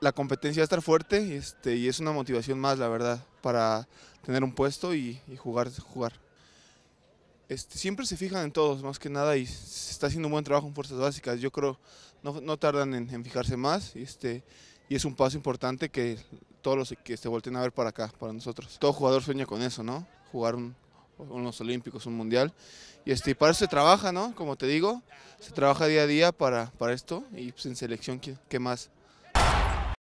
La competencia va a estar fuerte este, y es una motivación más, la verdad, para tener un puesto y, jugar. jugar. Este, siempre se fijan en todos, más que nada, y se está haciendo un buen trabajo en fuerzas básicas. Yo creo no, no tardan en, fijarse más y, este, y es un paso importante que todos los que se volteen a ver para acá, para nosotros. Todo jugador sueña con eso, ¿no? Jugar un, unos olímpicos, un mundial. Y este, para eso se trabaja, ¿no? Como te digo, se trabaja día a día para, para esto y pues, en selección, qué más?